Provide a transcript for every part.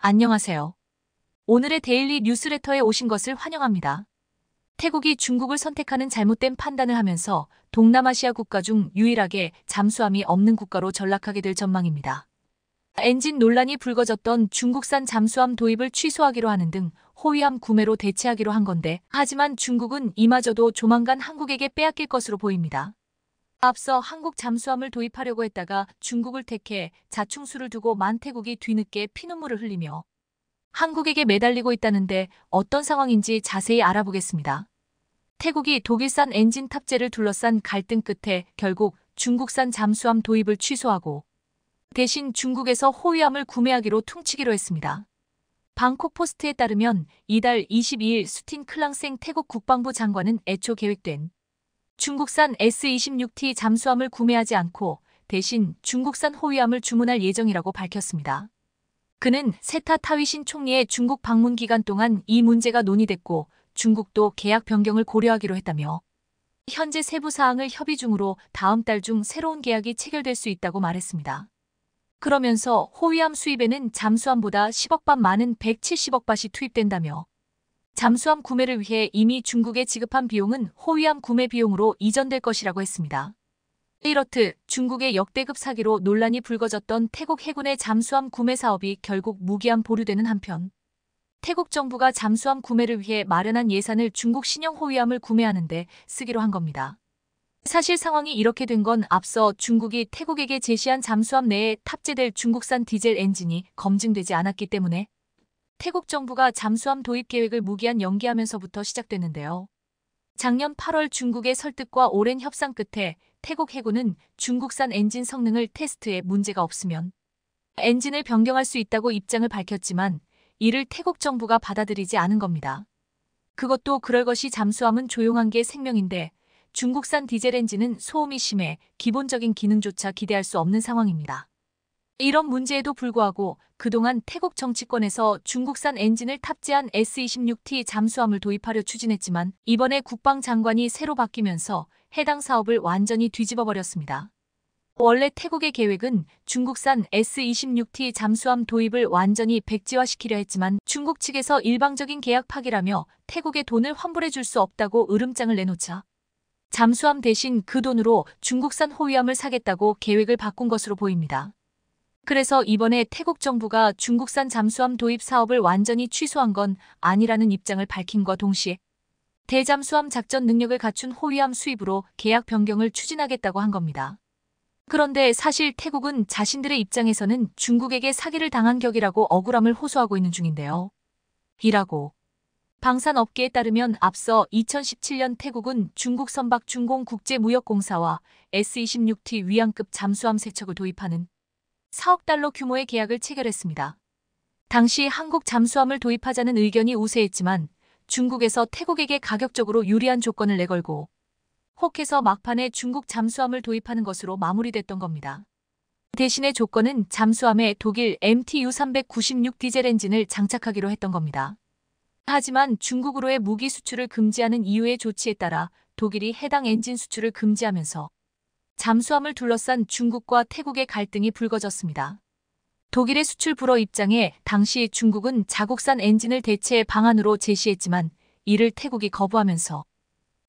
안녕하세요. 오늘의 데일리 뉴스레터에 오신 것을 환영합니다. 태국이 중국을 선택하는 잘못된 판단을 하면서 동남아시아 국가 중 유일하게 잠수함이 없는 국가로 전락하게 될 전망입니다. 엔진 논란이 불거졌던 중국산 잠수함 도입을 취소하기로 하는 등 호위함 구매로 대체하기로 한 건데 하지만 중국은 이마저도 조만간 한국에게 빼앗길 것으로 보입니다. 앞서 한국 잠수함을 도입하려고 했다가 중국을 택해 자충수를 두고 만태국이 뒤늦게 피눈물을 흘리며 한국에게 매달리고 있다는데 어떤 상황인지 자세히 알아보겠습니다. 태국이 독일산 엔진 탑재를 둘러싼 갈등 끝에 결국 중국산 잠수함 도입을 취소하고 대신 중국에서 호위함을 구매하기로 퉁치기로 했습니다. 방콕 포스트에 따르면 이달 22일 수틴 클랑생 태국 국방부 장관은 애초 계획된 중국산 S26T 잠수함을 구매하지 않고 대신 중국산 호위함을 주문할 예정이라고 밝혔습니다. 그는 세타 타위신 총리의 중국 방문 기간 동안 이 문제가 논의됐고 중국도 계약 변경을 고려하기로 했다며 현재 세부 사항을 협의 중으로 다음 달 중 새로운 계약이 체결될 수 있다고 말했습니다. 그러면서 호위함 수입에는 잠수함보다 10억 반 많은 170억 밭이 투입된다며 잠수함 구매를 위해 이미 중국에 지급한 비용은 호위함 구매 비용으로 이전될 것이라고 했습니다. 이렇듯 중국의 역대급 사기로 논란이 불거졌던 태국 해군의 잠수함 구매 사업이 결국 무기한 보류되는 한편 태국 정부가 잠수함 구매를 위해 마련한 예산을 중국 신형 호위함을 구매하는데 쓰기로 한 겁니다. 사실 상황이 이렇게 된 건 앞서 중국이 태국에게 제시한 잠수함 내에 탑재될 중국산 디젤 엔진이 검증되지 않았기 때문에 태국 정부가 잠수함 도입 계획을 무기한 연기하면서부터 시작됐는데요. 작년 8월 중국의 설득과 오랜 협상 끝에 태국 해군은 중국산 엔진 성능을 테스트에 문제가 없으면 엔진을 변경할 수 있다고 입장을 밝혔지만 이를 태국 정부가 받아들이지 않은 겁니다. 그것도 그럴 것이 잠수함은 조용한 게 생명인데 중국산 디젤 엔진은 소음이 심해 기본적인 기능조차 기대할 수 없는 상황입니다. 이런 문제에도 불구하고 그동안 태국 정치권에서 중국산 엔진을 탑재한 S-26T 잠수함을 도입하려 추진했지만 이번에 국방장관이 새로 바뀌면서 해당 사업을 완전히 뒤집어버렸습니다. 원래 태국의 계획은 중국산 S-26T 잠수함 도입을 완전히 백지화시키려 했지만 중국 측에서 일방적인 계약 파기라며 태국의 돈을 환불해 줄 수 없다고 으름장을 내놓자 잠수함 대신 그 돈으로 중국산 호위함을 사겠다고 계획을 바꾼 것으로 보입니다. 그래서 이번에 태국 정부가 중국산 잠수함 도입 사업을 완전히 취소한 건 아니라는 입장을 밝힌과 동시에 대잠수함 작전 능력을 갖춘 호위함 수입으로 계약 변경을 추진하겠다고 한 겁니다. 그런데 사실 태국은 자신들의 입장에서는 중국에게 사기를 당한 격이라고 억울함을 호소하고 있는 중인데요. 이라고. 방산업계에 따르면 앞서 2017년 태국은 중국 선박 중공국제무역공사와 S-26T 위안급 잠수함 세척을 도입하는 4억 달러 규모의 계약을 체결했습니다. 당시 한국 잠수함을 도입하자는 의견이 우세했지만 중국에서 태국에게 가격적으로 유리한 조건을 내걸고 혹해서 막판에 중국 잠수함을 도입하는 것으로 마무리됐던 겁니다. 대신에 조건은 잠수함에 독일 MTU-396 디젤 엔진을 장착하기로 했던 겁니다. 하지만 중국으로의 무기 수출을 금지하는 이유의 조치에 따라 독일이 해당 엔진 수출을 금지하면서 잠수함을 둘러싼 중국과 태국의 갈등이 불거졌습니다. 독일의 수출 불허 입장에 당시 중국은 자국산 엔진을 대체 방안으로 제시했지만 이를 태국이 거부하면서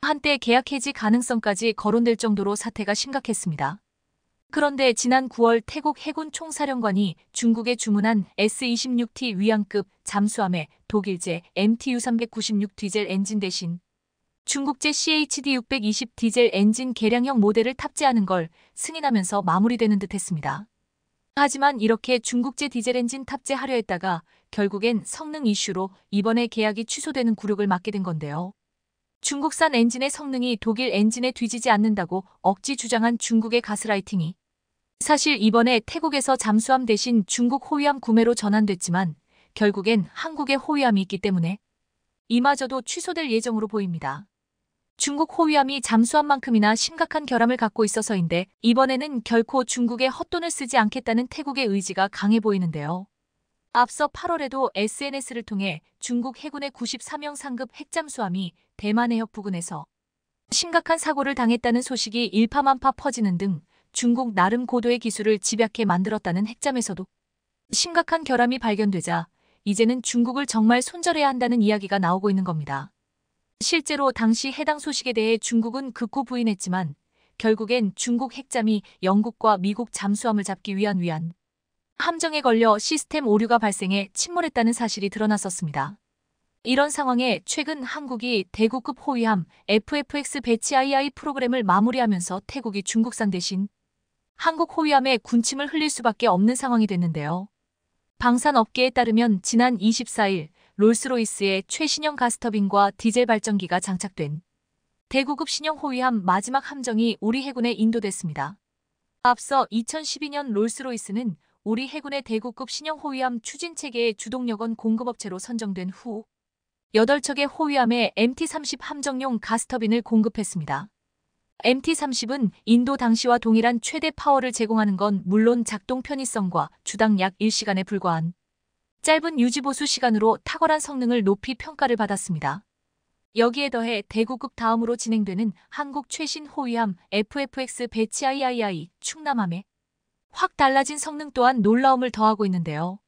한때 계약 해지 가능성까지 거론될 정도로 사태가 심각했습니다. 그런데 지난 9월 태국 해군 총사령관이 중국에 주문한 S-26T 위안급 잠수함에 독일제 MTU-396 디젤 엔진 대신 중국제 CHD620 디젤 엔진 개량형 모델을 탑재하는 걸 승인하면서 마무리되는 듯 했습니다. 하지만 이렇게 중국제 디젤 엔진 탑재하려 했다가 결국엔 성능 이슈로 이번에 계약이 취소되는 굴욕을 맞게 된 건데요. 중국산 엔진의 성능이 독일 엔진에 뒤지지 않는다고 억지 주장한 중국의 가스라이팅이 사실 이번에 태국에서 잠수함 대신 중국 호위함 구매로 전환됐지만 결국엔 한국의 호위함이 있기 때문에 이마저도 취소될 예정으로 보입니다. 중국 호위함이 잠수함 만큼이나 심각한 결함을 갖고 있어서인데 이번에는 결코 중국의 헛돈을 쓰지 않겠다는 태국의 의지가 강해 보이는데요. 앞서 8월에도 SNS를 통해 중국 해군의 94명 상급 핵잠수함이 대만 해협 부근에서 심각한 사고를 당했다는 소식이 일파만파 퍼지는 등 중국 나름 고도의 기술을 집약해 만들었다는 핵잠에서도 심각한 결함이 발견되자 이제는 중국을 정말 손절해야 한다는 이야기가 나오고 있는 겁니다. 실제로 당시 해당 소식에 대해 중국은 극구 부인했지만 결국엔 중국 핵잠이 영국과 미국 잠수함을 잡기 위한 위안 함정에 걸려 시스템 오류가 발생해 침몰했다는 사실이 드러났었습니다. 이런 상황에 최근 한국이 대구급 호위함 FFX 배치 II 프로그램을 마무리하면서 태국이 중국산 대신 한국 호위함에 군침을 흘릴 수밖에 없는 상황이 됐는데요. 방산업계에 따르면 지난 24일 롤스로이스의 최신형 가스터빈과 디젤 발전기가 장착된 대구급 신형 호위함 마지막 함정이 우리 해군에 인도됐습니다. 앞서 2012년 롤스로이스는 우리 해군의 대구급 신형 호위함 추진 체계의 주동력원 공급업체로 선정된 후 8척의 호위함에 MT-30 함정용 가스터빈을 공급했습니다. MT-30은 인도 당시와 동일한 최대 파워를 제공하는 건 물론 작동 편의성과 주당 약 1시간에 불과한 짧은 유지보수 시간으로 탁월한 성능을 높이 평가를 받았습니다. 여기에 더해 대구급 다음으로 진행되는 한국 최신 호위함 FFX 배치 II i i 충남함에 확 달라진 성능 또한 놀라움을 더하고 있는데요.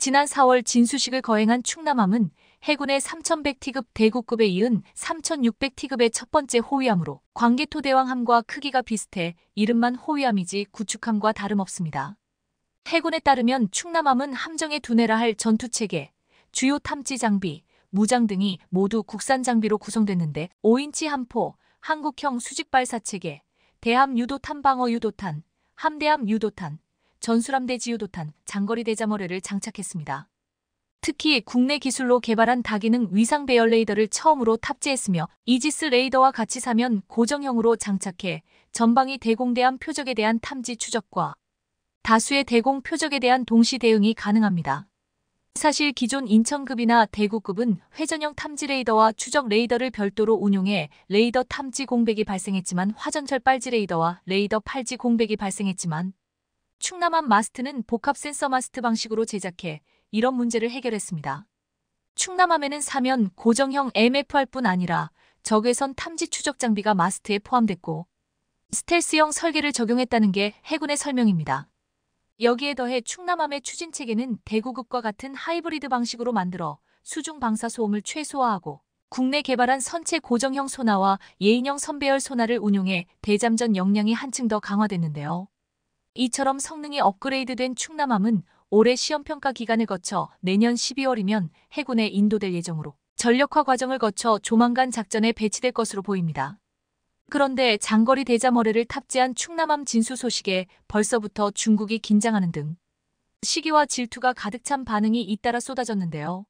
지난 4월 진수식을 거행한 충남함은 해군의 3100T급 대구급에 이은 3600T급의 첫 번째 호위함으로 광개토대왕함과 크기가 비슷해 이름만 호위함이지 구축함과 다름없습니다. 해군에 따르면 충남함은 함정의 두뇌라 할 전투체계, 주요 탐지 장비, 무장 등이 모두 국산 장비로 구성됐는데 5인치 함포, 한국형 수직 발사체계, 대함 유도 탄방어 유도탄, 함대함 유도탄, 전술함대지 유도탄, 장거리 대자머레를 장착했습니다. 특히 국내 기술로 개발한 다기능 위상 배열 레이더를 처음으로 탑재했으며 이지스 레이더와 같이 사면 고정형으로 장착해 전방위 대공대함 표적에 대한 탐지 추적과 다수의 대공 표적에 대한 동시 대응이 가능합니다. 사실 기존 인천급이나 대구급은 회전형 탐지 레이더와 추적 레이더를 별도로 운용해 레이더 탐지 공백이 발생했지만 화전철 빨지 레이더와 레이더 팔지 공백이 발생했지만 충남함 마스트는 복합 센서 마스트 방식으로 제작해 이런 문제를 해결했습니다. 충남함에는 사면 고정형 MFR뿐 아니라 적외선 탐지 추적 장비가 마스트에 포함됐고 스텔스형 설계를 적용했다는 게 해군의 설명입니다. 여기에 더해 충남함의 추진 체계는 대구급과 같은 하이브리드 방식으로 만들어 수중 방사 소음을 최소화하고 국내 개발한 선체 고정형 소나와 예인형 선배열 소나를 운용해 대잠전 역량이 한층 더 강화됐는데요. 이처럼 성능이 업그레이드된 충남함은 올해 시험평가 기간을 거쳐 내년 12월이면 해군에 인도될 예정으로 전력화 과정을 거쳐 조만간 작전에 배치될 것으로 보입니다. 그런데 장거리 대자머리를 탑재한 충남함 진수 소식에 벌써부터 중국이 긴장하는 등 시기와 질투가 가득 찬 반응이 잇따라 쏟아졌는데요.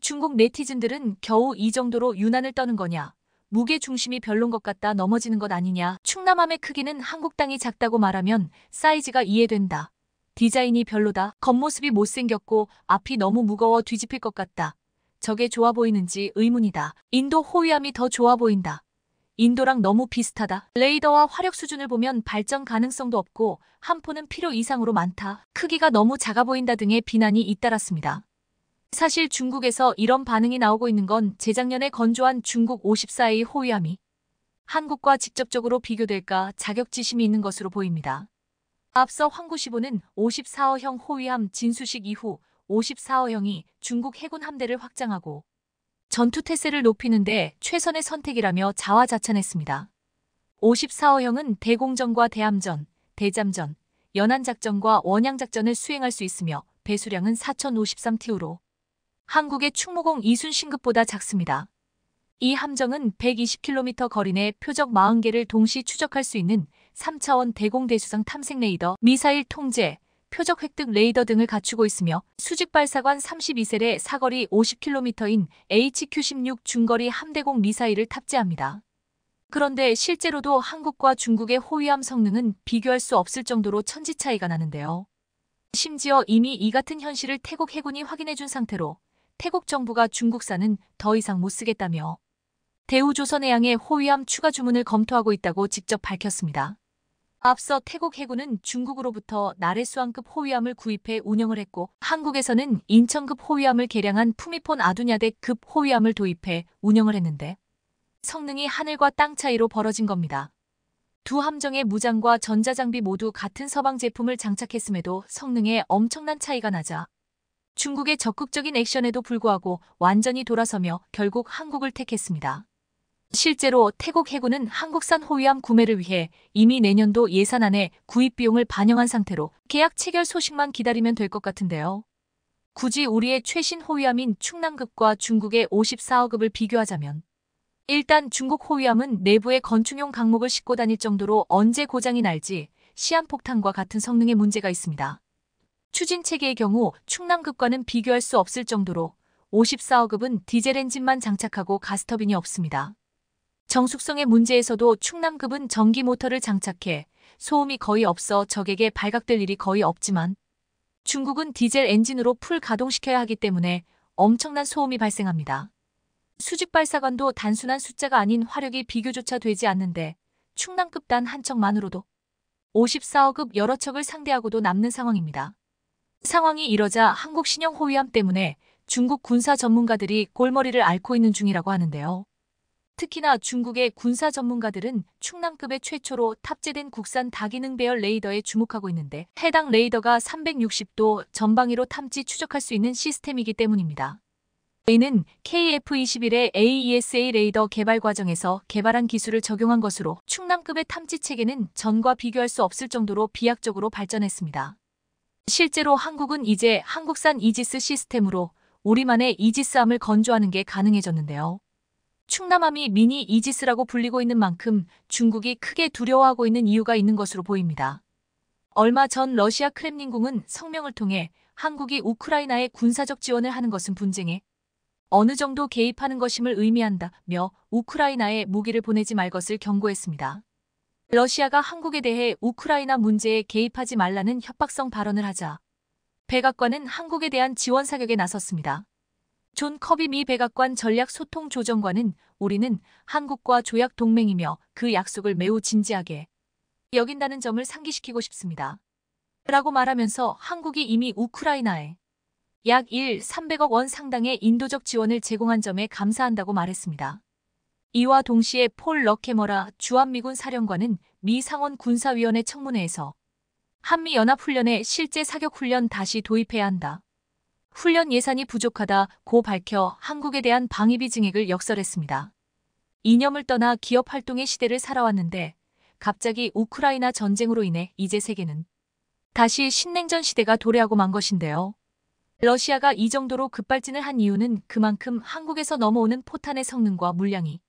중국 네티즌들은 겨우 이 정도로 유난을 떠는 거냐, 무게 중심이 별론 것 같다 넘어지는 것 아니냐, 충남함의 크기는 한국 땅이 작다고 말하면 사이즈가 이해된다. 디자인이 별로다. 겉모습이 못생겼고 앞이 너무 무거워 뒤집힐 것 같다. 저게 좋아 보이는지 의문이다. 인도 호위함이 더 좋아 보인다. 인도랑 너무 비슷하다. 레이더와 화력 수준을 보면 발전 가능성도 없고 한포는 필요 이상으로 많다. 크기가 너무 작아 보인다 등의 비난이 잇따랐습니다. 사실 중국에서 이런 반응이 나오고 있는 건 재작년에 건조한 중국 54의 호위함이 한국과 직접적으로 비교될까 자격지심이 있는 것으로 보입니다. 앞서 황구시보는 54호형 호위함 진수식 이후 54호형이 중국 해군 함대를 확장하고 전투 태세를 높이는데 최선의 선택이라며 자화자찬했습니다. 54호형은 대공전과 대함전, 대잠전, 연안작전과 원양작전을 수행할 수 있으며 배수량은 4053TU로 한국의 충무공 이순신급보다 작습니다. 이 함정은 120km 거리 내 표적 40개를 동시 추적할 수 있는 3차원 대공대수상 탐색 레이더 미사일 통제, 표적 획득 레이더 등을 갖추고 있으며 수직 발사관 3 2세에 사거리 50km인 HQ-16 중거리 함대공 미사일을 탑재합니다. 그런데 실제로도 한국과 중국의 호위함 성능은 비교할 수 없을 정도로 천지 차이가 나는데요. 심지어 이미 이 같은 현실을 태국 해군이 확인해준 상태로 태국 정부가 중국산은 더 이상 못 쓰겠다며 대우조선해양의 호위함 추가 주문을 검토하고 있다고 직접 밝혔습니다. 앞서 태국 해군은 중국으로부터 나래수왕급 호위함을 구입해 운영을 했고 한국에서는 인천급 호위함을 개량한 푸미폰 아두냐대급 호위함을 도입해 운영을 했는데 성능이 하늘과 땅 차이로 벌어진 겁니다. 두 함정의 무장과 전자장비 모두 같은 서방 제품을 장착했음에도 성능에 엄청난 차이가 나자 중국의 적극적인 액션에도 불구하고 완전히 돌아서며 결국 한국을 택했습니다. 실제로 태국 해군은 한국산 호위함 구매를 위해 이미 내년도 예산안에 구입 비용을 반영한 상태로 계약 체결 소식만 기다리면 될 것 같은데요. 굳이 우리의 최신 호위함인 충남급과 중국의 54억급을 비교하자면 일단 중국 호위함은 내부에 건축용 강목을 싣고 다닐 정도로 언제 고장이 날지 시한폭탄과 같은 성능의 문제가 있습니다. 추진체계의 경우 충남급과는 비교할 수 없을 정도로 54억급은 디젤 엔진만 장착하고 가스터빈이 없습니다. 정숙성의 문제에서도 충남급은 전기 모터를 장착해 소음이 거의 없어 적에게 발각될 일이 거의 없지만 중국은 디젤 엔진으로 풀 가동시켜야 하기 때문에 엄청난 소음이 발생합니다. 수직 발사관도 단순한 숫자가 아닌 화력이 비교조차 되지 않는데 충남급 단 한 척만으로도 5 4억급 여러 척을 상대하고도 남는 상황입니다. 상황이 이러자 한국 신형 호위함 때문에 중국 군사 전문가들이 골머리를 앓고 있는 중이라고 하는데요. 특히나 중국의 군사 전문가들은 충남급의 최초로 탑재된 국산 다기능 배열 레이더에 주목하고 있는데 해당 레이더가 360도 전방위로 탐지 추적할 수 있는 시스템이기 때문입니다. 이는 KF-21의 AESA 레이더 개발 과정에서 개발한 기술을 적용한 것으로 충남급의 탐지 체계는 전과 비교할 수 없을 정도로 비약적으로 발전했습니다. 실제로 한국은 이제 한국산 이지스 시스템으로 우리만의 이지스함을 건조하는 게 가능해졌는데요. 충남함이 미니 이지스라고 불리고 있는 만큼 중국이 크게 두려워하고 있는 이유가 있는 것으로 보입니다. 얼마 전 러시아 크렘린궁은 성명을 통해 한국이 우크라이나에 군사적 지원을 하는 것은 분쟁에 어느 정도 개입하는 것임을 의미한다며 우크라이나에 무기를 보내지 말 것을 경고했습니다. 러시아가 한국에 대해 우크라이나 문제에 개입하지 말라는 협박성 발언을 하자 백악관은 한국에 대한 지원 사격에 나섰습니다. 존 커비 미 백악관 전략소통조정관은 우리는 한국과 조약 동맹이며 그 약속을 매우 진지하게 여긴다는 점을 상기시키고 싶습니다. 라고 말하면서 한국이 이미 우크라이나에 약 1, 300억 원 상당의 인도적 지원을 제공한 점에 감사한다고 말했습니다. 이와 동시에 폴 러케머라 주한미군 사령관은 미 상원 군사위원회 청문회에서 한미연합훈련에 실제 사격훈련 다시 도입해야 한다. 훈련 예산이 부족하다 고 밝혀 한국에 대한 방위비 증액을 역설했습니다. 이념을 떠나 기업 활동의 시대를 살아왔는데 갑자기 우크라이나 전쟁으로 인해 이제 세계는 다시 신냉전 시대가 도래하고 만 것인데요. 러시아가 이 정도로 급발진을 한 이유는 그만큼 한국에서 넘어오는 포탄의 성능과 물량이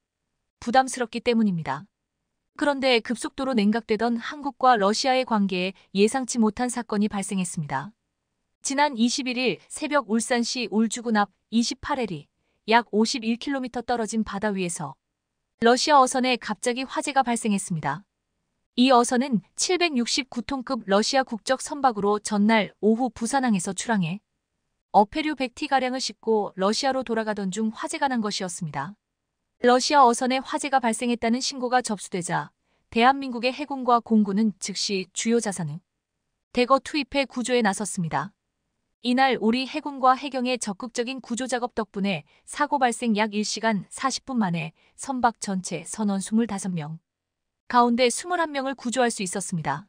부담스럽기 때문입니다. 그런데 급속도로 냉각되던 한국과 러시아의 관계에 예상치 못한 사건이 발생했습니다. 지난 21일 새벽 울산시 울주군 앞 28해리 약 51km 떨어진 바다 위에서 러시아 어선에 갑자기 화재가 발생했습니다. 이 어선은 769톤급 러시아 국적 선박으로 전날 오후 부산항에서 출항해 어패류 100티가량을 싣고 러시아로 돌아가던 중 화재가 난 것이었습니다. 러시아 어선에 화재가 발생했다는 신고가 접수되자 대한민국의 해군과 공군은 즉시 주요 자산을 대거 투입해 구조에 나섰습니다. 이날 우리 해군과 해경의 적극적인 구조작업 덕분에 사고 발생 약 1시간 40분 만에 선박 전체 선원 25명, 가운데 21명을 구조할 수 있었습니다.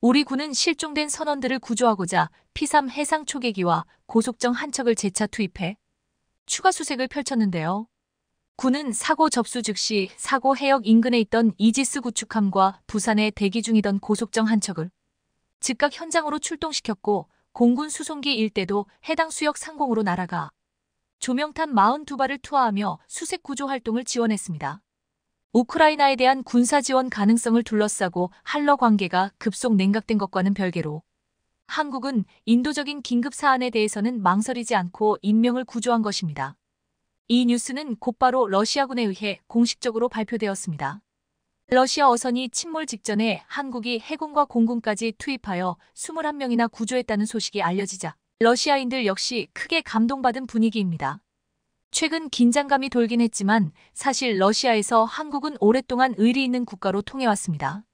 우리 군은 실종된 선원들을 구조하고자 P3 해상 초계기와 고속정 한 척을 재차 투입해 추가 수색을 펼쳤는데요. 군은 사고 접수 즉시 사고 해역 인근에 있던 이지스 구축함과 부산에 대기 중이던 고속정 한 척을 즉각 현장으로 출동시켰고 공군 수송기 일대도 해당 수역 상공으로 날아가 조명탄 42발을 투하하며 수색 구조 활동을 지원했습니다. 우크라이나에 대한 군사 지원 가능성을 둘러싸고 한러 관계가 급속 냉각된 것과는 별개로 한국은 인도적인 긴급 사안에 대해서는 망설이지 않고 인명을 구조한 것입니다. 이 뉴스는 곧바로 러시아군에 의해 공식적으로 발표되었습니다. 러시아 어선이 침몰 직전에 한국이 해군과 공군까지 투입하여 21명이나 구조했다는 소식이 알려지자 러시아인들 역시 크게 감동받은 분위기입니다. 최근 긴장감이 돌긴 했지만 사실 러시아에서 한국은 오랫동안 의리 있는 국가로 통해왔습니다.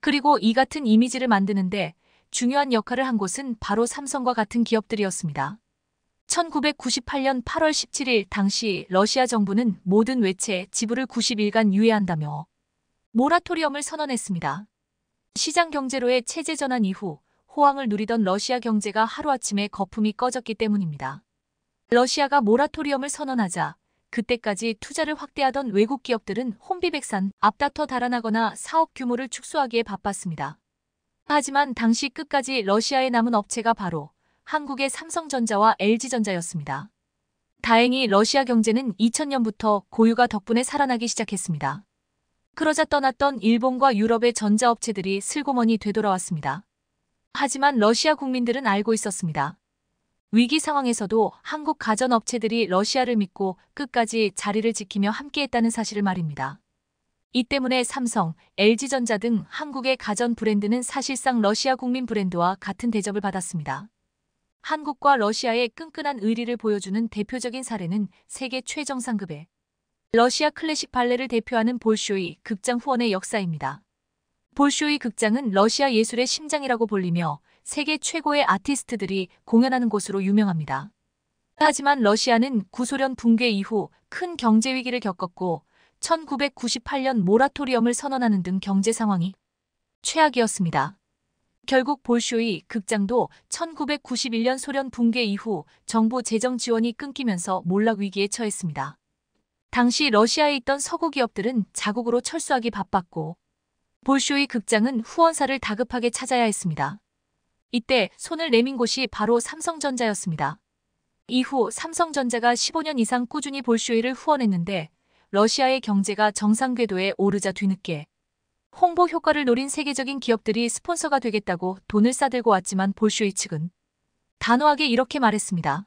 그리고 이 같은 이미지를 만드는데 중요한 역할을 한 곳은 바로 삼성과 같은 기업들이었습니다. 1998년 8월 17일 당시 러시아 정부는 모든 외채 지불을 90일간 유예한다며 모라토리엄을 선언했습니다. 시장 경제로의 체제 전환 이후 호황을 누리던 러시아 경제가 하루아침에 거품이 꺼졌기 때문입니다. 러시아가 모라토리엄을 선언하자 그때까지 투자를 확대하던 외국 기업들은 혼비백산, 앞다퉈 달아나거나 사업 규모를 축소하기에 바빴습니다. 하지만 당시 끝까지 러시아에 남은 업체가 바로 한국의 삼성전자와 LG전자였습니다. 다행히 러시아 경제는 2000년부터 고유가 덕분에 살아나기 시작했습니다. 그러자 떠났던 일본과 유럽의 전자업체들이 슬그머니 되돌아왔습니다. 하지만 러시아 국민들은 알고 있었습니다. 위기 상황에서도 한국 가전업체들이 러시아를 믿고 끝까지 자리를 지키며 함께했다는 사실을 말입니다. 이 때문에 삼성, LG전자 등 한국의 가전 브랜드는 사실상 러시아 국민 브랜드와 같은 대접을 받았습니다. 한국과 러시아의 끈끈한 의리를 보여주는 대표적인 사례는 세계 최정상급의 러시아 클래식 발레를 대표하는 볼쇼이 극장 후원의 역사입니다. 볼쇼이 극장은 러시아 예술의 심장이라고 불리며 세계 최고의 아티스트들이 공연하는 곳으로 유명합니다. 하지만 러시아는 구소련 붕괴 이후 큰 경제 위기를 겪었고 1998년 모라토리엄을 선언하는 등 경제 상황이 최악이었습니다. 결국 볼쇼이 극장도 1991년 소련 붕괴 이후 정부 재정 지원이 끊기면서 몰락 위기에 처했습니다. 당시 러시아에 있던 서구 기업들은 자국으로 철수하기 바빴고 볼쇼이 극장은 후원사를 다급하게 찾아야 했습니다. 이때 손을 내민 곳이 바로 삼성전자였습니다. 이후 삼성전자가 15년 이상 꾸준히 볼쇼이를 후원했는데 러시아의 경제가 정상 궤도에 오르자 뒤늦게 홍보 효과를 노린 세계적인 기업들이 스폰서가 되겠다고 돈을 싸들고 왔지만 볼쇼이 측은 단호하게 이렇게 말했습니다.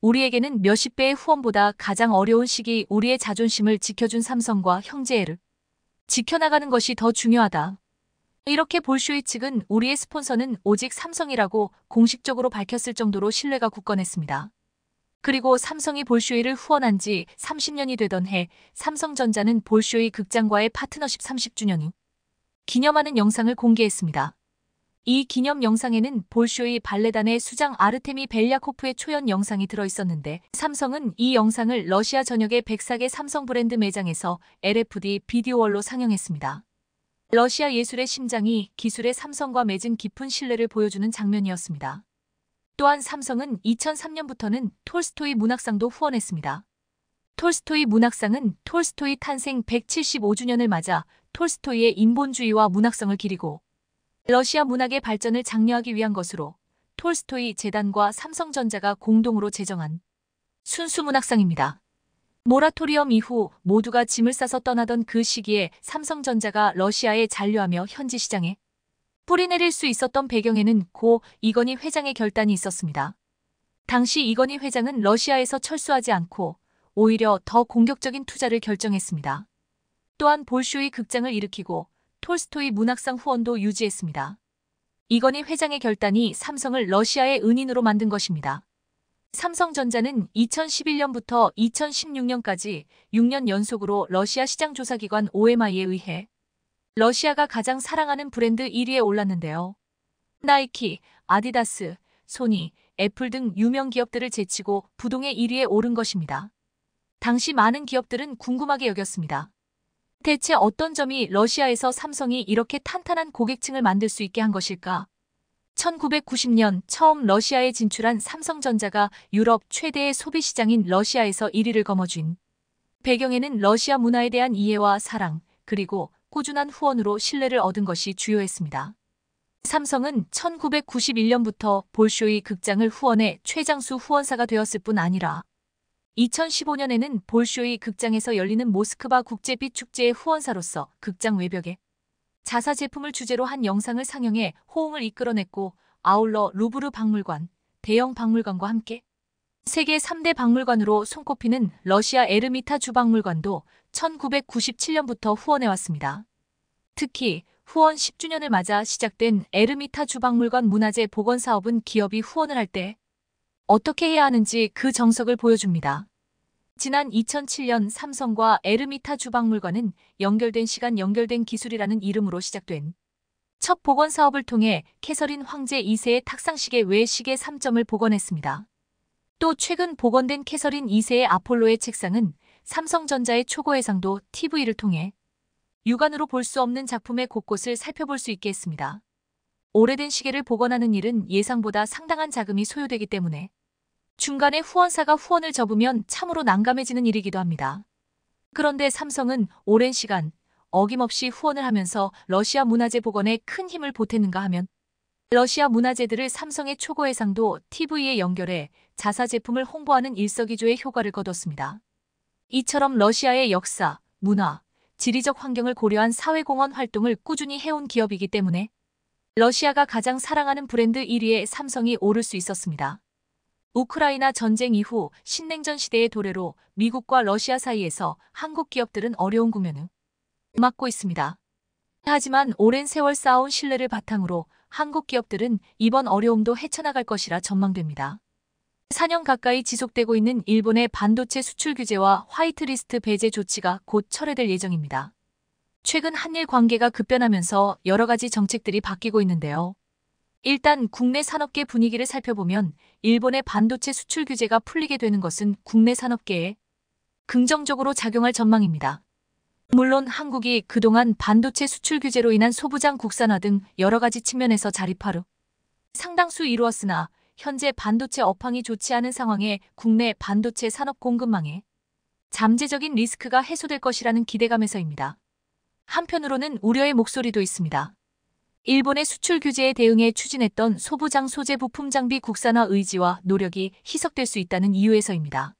우리에게는 몇십 배의 후원보다 가장 어려운 시기 우리의 자존심을 지켜준 삼성과 형제애를 지켜나가는 것이 더 중요하다. 이렇게 볼쇼이 측은 우리의 스폰서는 오직 삼성이라고 공식적으로 밝혔을 정도로 신뢰가 굳건했습니다. 그리고 삼성이 볼쇼이를 후원한 지 30년이 되던 해 삼성전자는 볼쇼이 극장과의 파트너십 30주년을 기념하는 영상을 공개했습니다. 이 기념 영상에는 볼쇼이 발레단의 수장 아르테미 벨야코프의 초연 영상이 들어있었는데 삼성은 이 영상을 러시아 전역의 백0 4 삼성 브랜드 매장에서 LFD 비디오월로 상영했습니다. 러시아 예술의 심장이 기술의 삼성과 맺은 깊은 신뢰를 보여주는 장면이었습니다. 또한 삼성은 2003년부터는 톨스토이 문학상도 후원했습니다. 톨스토이 문학상은 톨스토이 탄생 175주년을 맞아 톨스토이의 인본주의와 문학성을 기리고 러시아 문학의 발전을 장려하기 위한 것으로 톨스토이 재단과 삼성전자가 공동으로 제정한 순수 문학상입니다. 모라토리엄 이후 모두가 짐을 싸서 떠나던 그 시기에 삼성전자가 러시아에 잔류하며 현지 시장에 뿌리내릴 수 있었던 배경에는 고 이건희 회장의 결단이 있었습니다. 당시 이건희 회장은 러시아에서 철수하지 않고 오히려 더 공격적인 투자를 결정했습니다. 또한 볼쇼이 극장을 일으키고 톨스토이 문학상 후원도 유지했습니다. 이건희 회장의 결단이 삼성을 러시아의 은인으로 만든 것입니다. 삼성전자는 2011년부터 2016년까지 6년 연속으로 러시아 시장조사기관 OMI에 의해 러시아가 가장 사랑하는 브랜드 1위에 올랐는데요. 나이키, 아디다스, 소니, 애플 등 유명 기업들을 제치고 부동의 1위에 오른 것입니다. 당시 많은 기업들은 궁금하게 여겼습니다. 대체 어떤 점이 러시아에서 삼성이 이렇게 탄탄한 고객층을 만들 수 있게 한 것일까? 1990년 처음 러시아에 진출한 삼성전자가 유럽 최대의 소비시장인 러시아에서 1위를 거머쥔 배경에는 러시아 문화에 대한 이해와 사랑, 그리고 꾸준한 후원으로 신뢰를 얻은 것이 주요했습니다. 삼성은 1991년부터 볼쇼이 극장을 후원해 최장수 후원사가 되었을 뿐 아니라 2015년에는 볼쇼이 극장에서 열리는 모스크바 국제빛 축제의 후원사로서 극장 외벽에 자사 제품을 주제로 한 영상을 상영해 호응을 이끌어냈고 아울러 루브르 박물관, 대형 박물관과 함께 세계 3대 박물관으로 손꼽히는 러시아 에르미타주 박물관도 1997년부터 후원해왔습니다. 특히 후원 10주년을 맞아 시작된 에르미타주 박물관 문화재 복원 사업은 기업이 후원을 할때 어떻게 해야 하는지 그 정석을 보여줍니다. 지난 2007년 삼성과 에르미타 주방물관은 연결된 시간 연결된 기술이라는 이름으로 시작된 첫 복원 사업을 통해 캐서린 황제 2세의 탁상시계 외식의 3점을 복원했습니다. 또 최근 복원된 캐서린 2세의 아폴로의 책상은 삼성전자의 초고해상도 TV를 통해 육안으로 볼 수 없는 작품의 곳곳을 살펴볼 수 있게 했습니다. 오래된 시계를 복원하는 일은 예상보다 상당한 자금이 소요되기 때문에 중간에 후원사가 후원을 접으면 참으로 난감해지는 일이기도 합니다. 그런데 삼성은 오랜 시간 어김없이 후원을 하면서 러시아 문화재 복원에 큰 힘을 보탰는가 하면 러시아 문화재들을 삼성의 초고해상도 TV에 연결해 자사 제품을 홍보하는 일석이조의 효과를 거뒀습니다. 이처럼 러시아의 역사, 문화, 지리적 환경을 고려한 사회공헌 활동을 꾸준히 해온 기업이기 때문에 러시아가 가장 사랑하는 브랜드 1위에 삼성이 오를 수 있었습니다. 우크라이나 전쟁 이후 신냉전 시대의 도래로 미국과 러시아 사이에서 한국 기업들은 어려운 국면을 맞고 있습니다. 하지만 오랜 세월 쌓아온 신뢰를 바탕으로 한국 기업들은 이번 어려움도 헤쳐나갈 것이라 전망됩니다. 4년 가까이 지속되고 있는 일본의 반도체 수출 규제와 화이트리스트 배제 조치가 곧 철회될 예정입니다. 최근 한일 관계가 급변하면서 여러 가지 정책들이 바뀌고 있는데요. 일단 국내 산업계 분위기를 살펴보면 일본의 반도체 수출 규제가 풀리게 되는 것은 국내 산업계에 긍정적으로 작용할 전망입니다. 물론 한국이 그동안 반도체 수출 규제로 인한 소부장 국산화 등 여러 가지 측면에서 자립하루 상당수 이루었으나 현재 반도체 업황이 좋지 않은 상황에 국내 반도체 산업 공급망에 잠재적인 리스크가 해소될 것이라는 기대감에서입니다. 한편으로는 우려의 목소리도 있습니다. 일본의 수출 규제에 대응해 추진했던 소부장 소재 부품 장비 국산화 의지와 노력이 희석될 수 있다는 이유에서입니다.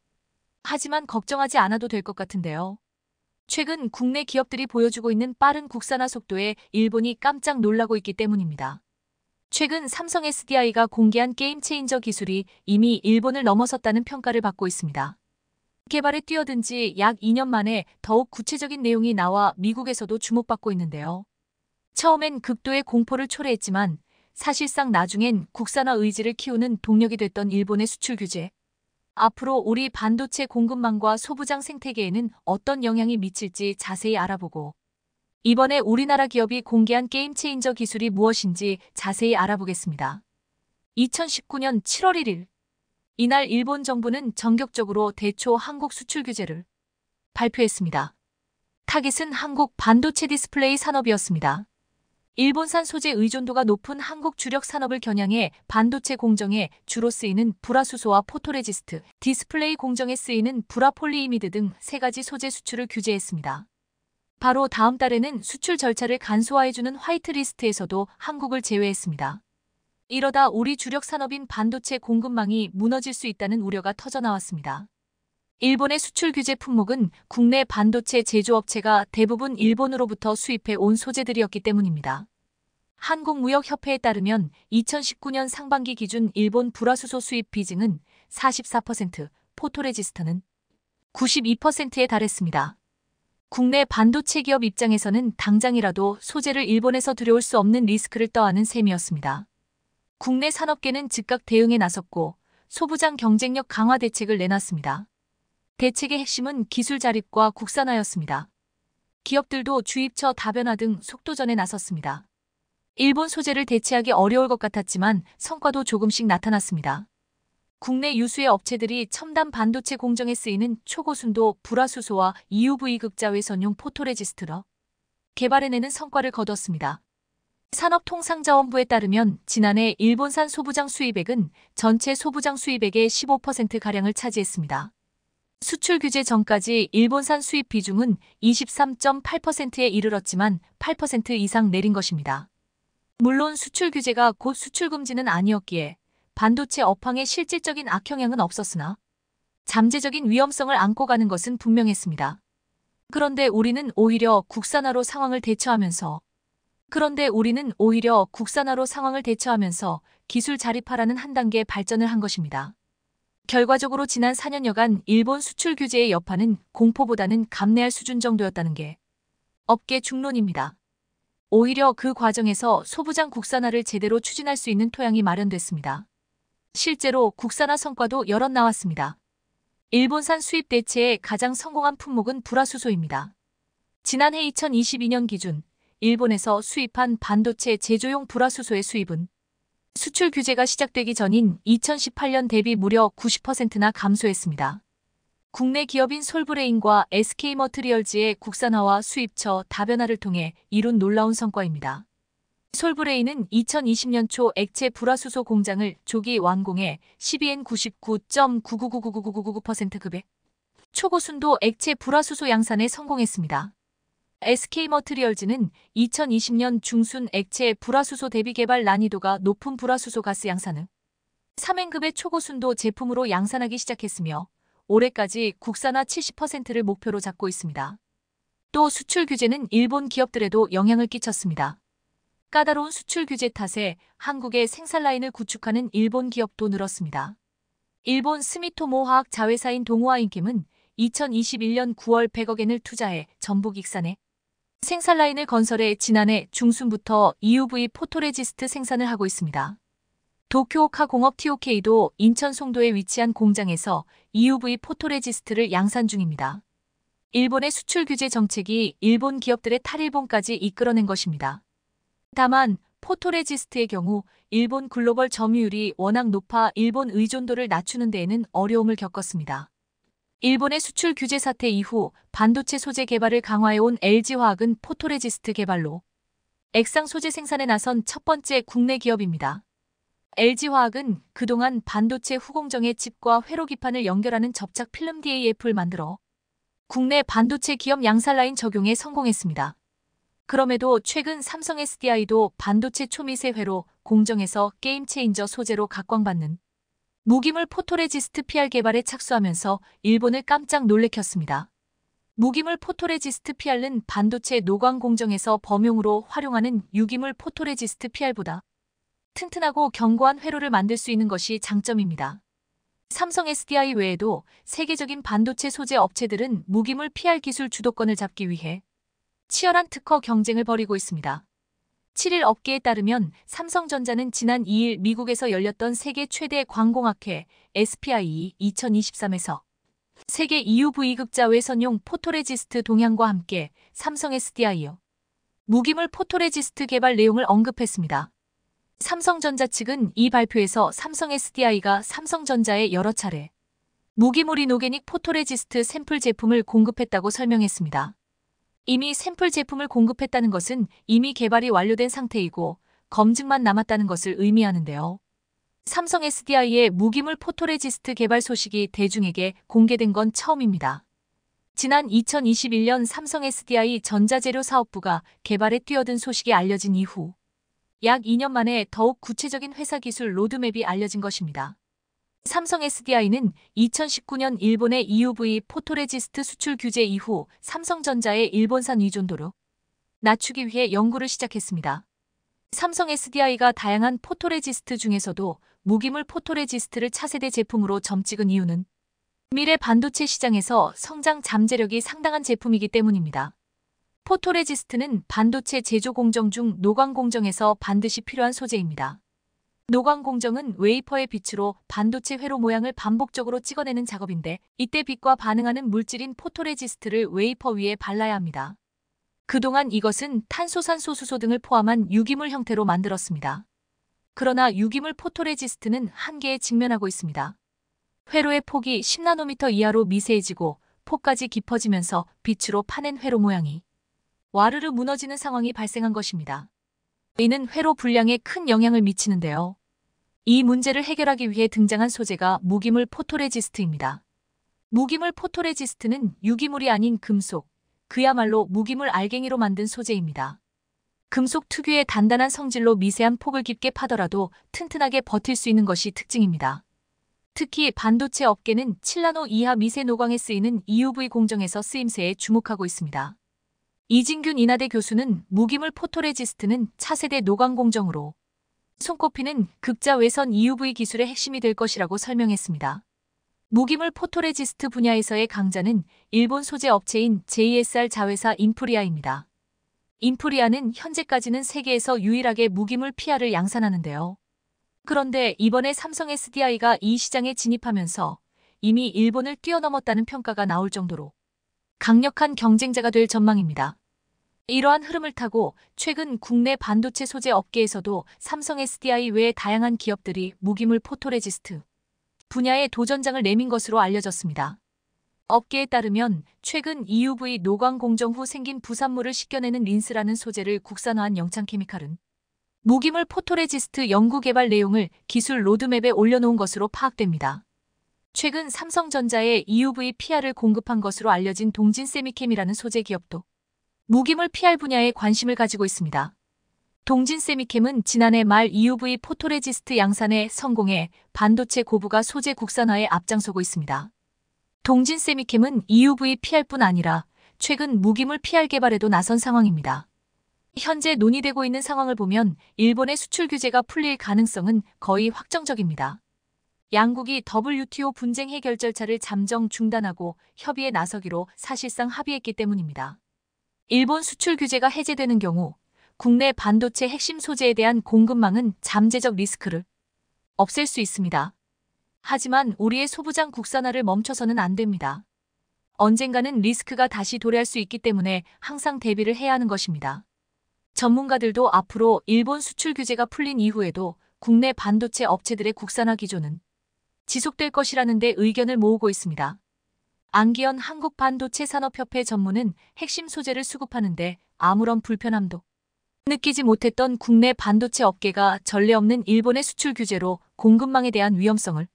하지만 걱정하지 않아도 될 것 같은데요. 최근 국내 기업들이 보여주고 있는 빠른 국산화 속도에 일본이 깜짝 놀라고 있기 때문입니다. 최근 삼성 SDI가 공개한 게임 체인저 기술이 이미 일본을 넘어섰다는 평가를 받고 있습니다. 개발에 뛰어든 지 약 2년 만에 더욱 구체적인 내용이 나와 미국에서도 주목받고 있는데요. 처음엔 극도의 공포를 초래했지만 사실상 나중엔 국산화 의지를 키우는 동력이 됐던 일본의 수출 규제. 앞으로 우리 반도체 공급망과 소부장 생태계에는 어떤 영향이 미칠지 자세히 알아보고 이번에 우리나라 기업이 공개한 게임 체인저 기술이 무엇인지 자세히 알아보겠습니다. 2019년 7월 1일 이날 일본 정부는 전격적으로 대초 한국 수출 규제를 발표했습니다. 타깃은 한국 반도체 디스플레이 산업이었습니다. 일본산 소재 의존도가 높은 한국 주력 산업을 겨냥해 반도체 공정에 주로 쓰이는 불화수소와 포토레지스트, 디스플레이 공정에 쓰이는 불화폴리이미드 등 세 가지 소재 수출을 규제했습니다. 바로 다음 달에는 수출 절차를 간소화해주는 화이트리스트에서도 한국을 제외했습니다. 이러다 우리 주력 산업인 반도체 공급망이 무너질 수 있다는 우려가 터져나왔습니다. 일본의 수출 규제 품목은 국내 반도체 제조업체가 대부분 일본으로부터 수입해 온 소재들이었기 때문입니다. 한국무역협회에 따르면 2019년 상반기 기준 일본 불화수소 수입 비중은 44%, 포토레지스터는 92%에 달했습니다. 국내 반도체 기업 입장에서는 당장이라도 소재를 일본에서 들여올 수 없는 리스크를 떠안은 셈이었습니다. 국내 산업계는 즉각 대응에 나섰고 소부장 경쟁력 강화 대책을 내놨습니다. 대책의 핵심은 기술 자립과 국산화였습니다. 기업들도 주입처 다변화 등 속도전에 나섰습니다. 일본 소재를 대체하기 어려울 것 같았지만 성과도 조금씩 나타났습니다. 국내 유수의 업체들이 첨단 반도체 공정에 쓰이는 초고순도 불화수소와 EUV 극자외선용 포토레지스트러 개발해내는 성과를 거뒀습니다. 산업통상자원부에 따르면 지난해 일본산 소부장 수입액은 전체 소부장 수입액의 15%가량을 차지했습니다. 수출 규제 전까지 일본산 수입 비중은 23.8%에 이르렀지만 8% 이상 내린 것입니다. 물론 수출 규제가 곧 수출 금지는 아니었기에 반도체 업황의 실질적인 악영향은 없었으나 잠재적인 위험성을 안고 가는 것은 분명했습니다. 그런데 우리는 오히려 국산화로 상황을 대처하면서 그런데 우리는 오히려 국산화로 상황을 대처하면서 기술 자립화라는 한 단계 발전을 한 것입니다. 결과적으로 지난 4년여간 일본 수출 규제의 여파는 공포보다는 감내할 수준 정도였다는 게 업계 중론입니다. 오히려 그 과정에서 소부장 국산화를 제대로 추진할 수 있는 토양이 마련됐습니다. 실제로 국산화 성과도 여럿 나왔습니다. 일본산 수입 대체의 가장 성공한 품목은 불화수소입니다. 지난해 2022년 기준 일본에서 수입한 반도체 제조용 불화수소의 수입은 수출 규제가 시작되기 전인 2018년 대비 무려 90%나 감소했습니다. 국내 기업인 솔브레인과 SK머트리얼즈의 국산화와 수입처 다변화를 통해 이룬 놀라운 성과입니다. 솔브레인은 2020년 초 액체 불화수소 공장을 조기 완공해 12N 99.9999999% 급의 초고순도 액체 불화수소 양산에 성공했습니다. SK머트리얼즈는 2020년 중순 액체 불화수소 대비 개발 난이도가 높은 불화수소 가스 양산을 3행급의 초고순도 제품으로 양산하기 시작했으며 올해까지 국산화 70%를 목표로 잡고 있습니다. 또 수출 규제는 일본 기업들에도 영향을 끼쳤습니다. 까다로운 수출 규제 탓에 한국의 생산 라인을 구축하는 일본 기업도 늘었습니다. 일본 스미토모 화학 자회사인 동호아 인캠은 2021년 9월 100억 엔을 투자해 전북 익산에 생산라인을 건설해 지난해 중순부터 EUV 포토레지스트 생산을 하고 있습니다. 도쿄오카 공업 TOK도 인천 송도에 위치한 공장에서 EUV 포토레지스트를 양산 중입니다. 일본의 수출 규제 정책이 일본 기업들의 탈일본까지 이끌어낸 것입니다. 다만 포토레지스트의 경우 일본 글로벌 점유율이 워낙 높아 일본 의존도를 낮추는 데에는 어려움을 겪었습니다. 일본의 수출 규제 사태 이후 반도체 소재 개발을 강화해온 LG화학은 포토레지스트 개발로 액상 소재 생산에 나선 첫 번째 국내 기업입니다. LG화학은 그동안 반도체 후공정의 집과 회로 기판을 연결하는 접착 필름 DAF를 만들어 국내 반도체 기업 양산 라인 적용에 성공했습니다. 그럼에도 최근 삼성 SDI도 반도체 초미세 회로 공정에서 게임 체인저 소재로 각광받는 무기물 포토레지스트 PR 개발에 착수하면서 일본을 깜짝 놀래켰습니다. 무기물 포토레지스트 PR은 반도체 노광 공정에서 범용으로 활용하는 유기물 포토레지스트 PR보다 튼튼하고 견고한 회로를 만들 수 있는 것이 장점입니다. 삼성 SDI 외에도 세계적인 반도체 소재 업체들은 무기물 PR 기술 주도권을 잡기 위해 치열한 특허 경쟁을 벌이고 있습니다. 7일 업계에 따르면 삼성전자는 지난 2일 미국에서 열렸던 세계 최대 광공학회 SPIE 2023에서 세계 EUV 극자외 선용 포토레지스트 동향과 함께 삼성 SDIO 무기물 포토레지스트 개발 내용을 언급했습니다. 삼성전자 측은 이 발표에서 삼성 SDI가 삼성전자에 여러 차례 무기물이 노게닉 포토레지스트 샘플 제품을 공급했다고 설명했습니다. 이미 샘플 제품을 공급했다는 것은 이미 개발이 완료된 상태이고 검증만 남았다는 것을 의미하는데요. 삼성 SDI의 무기물 포토레지스트 개발 소식이 대중에게 공개된 건 처음입니다. 지난 2021년 삼성 SDI 전자재료 사업부가 개발에 뛰어든 소식이 알려진 이후 약 2년 만에 더욱 구체적인 회사 기술 로드맵이 알려진 것입니다. 삼성 SDI는 2019년 일본의 EUV 포토레지스트 수출 규제 이후 삼성전자의 일본산 의존도로 낮추기 위해 연구를 시작했습니다. 삼성 SDI가 다양한 포토레지스트 중에서도 무기물 포토레지스트를 차세대 제품으로 점찍은 이유는 미래 반도체 시장에서 성장 잠재력이 상당한 제품이기 때문입니다. 포토레지스트는 반도체 제조 공정 중 노광 공정에서 반드시 필요한 소재입니다. 노광 공정은 웨이퍼의 빛으로 반도체 회로 모양을 반복적으로 찍어내는 작업인데 이때 빛과 반응하는 물질인 포토레지스트를 웨이퍼 위에 발라야 합니다. 그동안 이것은 탄소산소 수소 등을 포함한 유기물 형태로 만들었습니다. 그러나 유기물 포토레지스트는 한계에 직면하고 있습니다. 회로의 폭이 10나노미터 이하로 미세해지고 폭까지 깊어지면서 빛으로 파낸 회로 모양이 와르르 무너지는 상황이 발생한 것입니다. 이는 회로 분량에 큰 영향을 미치는데요. 이 문제를 해결하기 위해 등장한 소재가 무기물 포토레지스트입니다. 무기물 포토레지스트는 유기물이 아닌 금속, 그야말로 무기물 알갱이로 만든 소재입니다. 금속 특유의 단단한 성질로 미세한 폭을 깊게 파더라도 튼튼하게 버틸 수 있는 것이 특징입니다. 특히 반도체 업계는 7나노 이하 미세 노광에 쓰이는 EUV 공정에서 쓰임새에 주목하고 있습니다. 이진균 인하대 교수는 무기물 포토레지스트는 차세대 노광 공정으로 손꼽히는 극자 외선 EUV 기술의 핵심이 될 것이라고 설명했습니다. 무기물 포토레지스트 분야에서의 강자는 일본 소재 업체인 JSR 자회사 인프리아입니다. 인프리아는 현재까지는 세계에서 유일하게 무기물 PR을 양산하는데요. 그런데 이번에 삼성 SDI가 이 시장에 진입하면서 이미 일본을 뛰어넘었다는 평가가 나올 정도로 강력한 경쟁자가 될 전망입니다. 이러한 흐름을 타고 최근 국내 반도체 소재 업계에서도 삼성 SDI 외 다양한 기업들이 무기물 포토레지스트 분야의 도전장을 내민 것으로 알려졌습니다. 업계에 따르면 최근 EUV 노광 공정 후 생긴 부산물을 씻겨내는 린스라는 소재를 국산화한 영창 케미칼은 무기물 포토레지스트 연구 개발 내용을 기술 로드맵에 올려놓은 것으로 파악됩니다. 최근 삼성전자에 EUV PR을 공급한 것으로 알려진 동진 세미캠이라는 소재 기업도 무기물 PR 분야에 관심을 가지고 있습니다. 동진 세미캠은 지난해 말 EUV 포토레지스트 양산에 성공해 반도체 고부가 소재 국산화에 앞장서고 있습니다. 동진 세미캠은 EUV PR뿐 아니라 최근 무기물 PR 개발에도 나선 상황입니다. 현재 논의되고 있는 상황을 보면 일본의 수출 규제가 풀릴 가능성은 거의 확정적입니다. 양국이 WTO 분쟁 해결 절차를 잠정 중단하고 협의에 나서기로 사실상 합의했기 때문입니다. 일본 수출 규제가 해제되는 경우 국내 반도체 핵심 소재에 대한 공급망은 잠재적 리스크를 없앨 수 있습니다. 하지만 우리의 소부장 국산화를 멈춰서는 안 됩니다. 언젠가는 리스크가 다시 도래할 수 있기 때문에 항상 대비를 해야 하는 것입니다. 전문가들도 앞으로 일본 수출 규제가 풀린 이후에도 국내 반도체 업체들의 국산화 기조는 지속될 것이라는 데 의견을 모으고 있습니다. 안기현 한국반도체산업협회 전문은 핵심 소재를 수급하는데 아무런 불편함도 느끼지 못했던 국내 반도체 업계가 전례 없는 일본의 수출 규제로 공급망에 대한 위험성을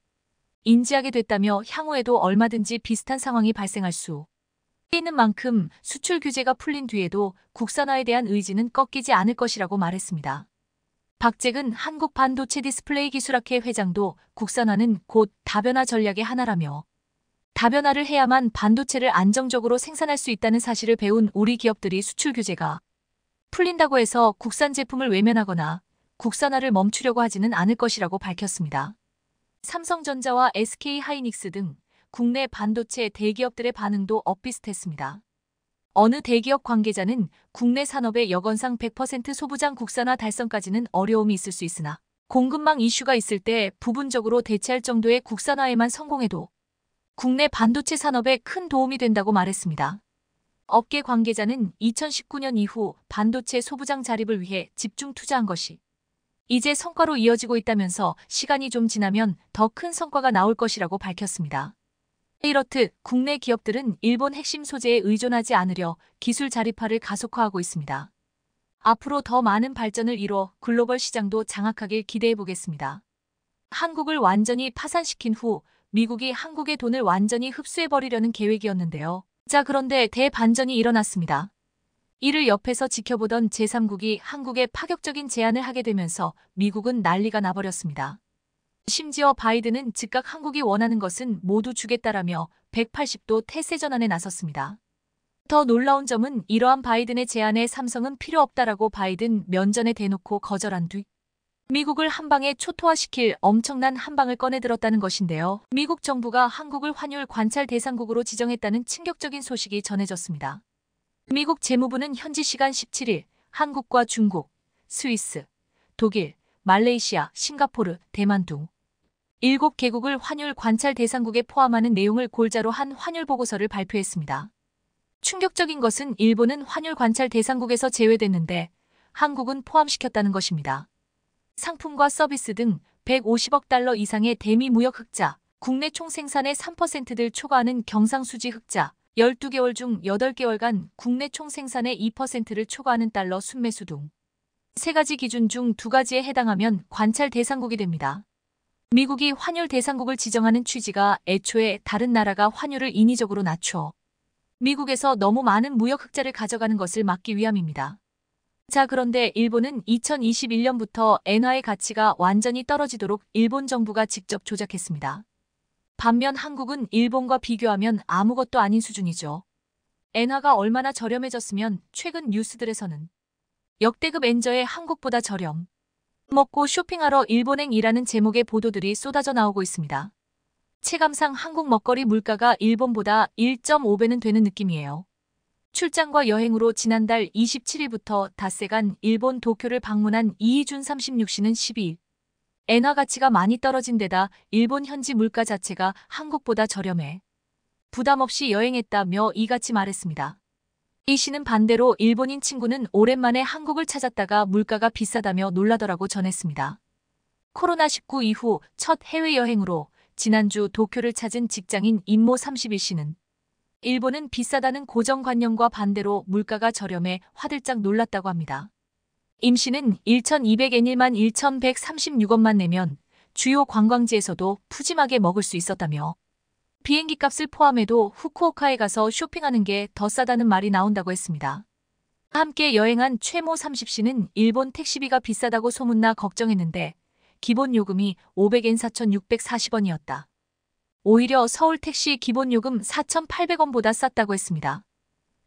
인지하게 됐다며 향후에도 얼마든지 비슷한 상황이 발생할 수 있는 만큼 수출 규제가 풀린 뒤에도 국산화에 대한 의지는 꺾이지 않을 것이라고 말했습니다. 박재근 한국 반도체 디스플레이 기술학회 회장도 국산화는 곧 다변화 전략의 하나라며 다변화를 해야만 반도체를 안정적으로 생산할 수 있다는 사실을 배운 우리 기업들이 수출 규제가 풀린다고 해서 국산 제품을 외면하거나 국산화를 멈추려고 하지는 않을 것이라고 밝혔습니다. 삼성전자와 SK하이닉스 등 국내 반도체 대기업들의 반응도 엇비슷했습니다. 어느 대기업 관계자는 국내 산업의 여건상 100% 소부장 국산화 달성까지는 어려움이 있을 수 있으나 공급망 이슈가 있을 때 부분적으로 대체할 정도의 국산화에만 성공해도 국내 반도체 산업에 큰 도움이 된다고 말했습니다. 업계 관계자는 2019년 이후 반도체 소부장 자립을 위해 집중 투자한 것이 이제 성과로 이어지고 있다면서 시간이 좀 지나면 더 큰 성과가 나올 것이라고 밝혔습니다. 이렇듯 국내 기업들은 일본 핵심 소재에 의존하지 않으려 기술 자립화를 가속화하고 있습니다. 앞으로 더 많은 발전을 이뤄 글로벌 시장도 장악하길 기대해 보겠습니다. 한국을 완전히 파산시킨 후 미국이 한국의 돈을 완전히 흡수해버리려는 계획이었는데요. 자 그런데 대반전이 일어났습니다. 이를 옆에서 지켜보던 제3국이 한국에 파격적인 제안을 하게 되면서 미국은 난리가 나버렸습니다. 심지어 바이든은 즉각 한국이 원하는 것은 모두 주겠다라며 180도 태세 전환에 나섰습니다. 더 놀라운 점은 이러한 바이든의 제안에 삼성은 필요 없다라고 바이든 면전에 대놓고 거절한 뒤 미국을 한방에 초토화시킬 엄청난 한방을 꺼내들었다는 것인데요. 미국 정부가 한국을 환율 관찰 대상국으로 지정했다는 충격적인 소식이 전해졌습니다. 미국 재무부는 현지 시간 17일 한국과 중국, 스위스, 독일, 말레이시아, 싱가포르, 대만 등 7개국을 환율 관찰 대상국에 포함하는 내용을 골자로 한 환율 보고서를 발표했습니다. 충격적인 것은 일본은 환율 관찰 대상국에서 제외됐는데 한국은 포함시켰다는 것입니다. 상품과 서비스 등 150억 달러 이상의 대미 무역 흑자, 국내 총 생산의 3%를 초과하는 경상수지 흑자, 12개월 중 8개월간 국내 총 생산의 2%를 초과하는 달러 순매수 등 세 가지 기준 중 두 가지에 해당하면 관찰 대상국이 됩니다. 미국이 환율 대상국을 지정하는 취지가 애초에 다른 나라가 환율을 인위적으로 낮춰 미국에서 너무 많은 무역 흑자를 가져가는 것을 막기 위함입니다. 자 그런데 일본은 2021년부터 엔화의 가치가 완전히 떨어지도록 일본 정부가 직접 조작했습니다. 반면 한국은 일본과 비교하면 아무것도 아닌 수준이죠. 엔화가 얼마나 저렴해졌으면 최근 뉴스들에서는 역대급 엔저의 한국보다 저렴. 먹고 쇼핑하러 일본행이라는 제목의 보도들이 쏟아져 나오고 있습니다. 체감상 한국 먹거리 물가가 일본보다 1.5배는 되는 느낌이에요. 출장과 여행으로 지난달 27일부터 닷새간 일본 도쿄를 방문한 이희준 36씨는 12일 엔화 가치가 많이 떨어진 데다 일본 현지 물가 자체가 한국보다 저렴해 부담 없이 여행했다며 이같이 말했습니다. 이 씨는 반대로 일본인 친구는 오랜만에 한국을 찾았다가 물가가 비싸다며 놀라더라고 전했습니다. 코로나19 이후 첫 해외여행으로 지난주 도쿄를 찾은 직장인 임모 31씨는 일본은 비싸다는 고정관념과 반대로 물가가 저렴해 화들짝 놀랐다고 합니다. 임씨는 1,200엔일만 1,136원만 내면 주요 관광지에서도 푸짐하게 먹을 수 있었다며 비행기 값을 포함해도 후쿠오카에 가서 쇼핑하는 게 더 싸다는 말이 나온다고 했습니다. 함께 여행한 최모 30씨는 일본 택시비가 비싸다고 소문나 걱정했는데 기본 요금이 500엔 4,640원이었다. 오히려 서울 택시 기본 요금 4,800원보다 쌌다고 했습니다.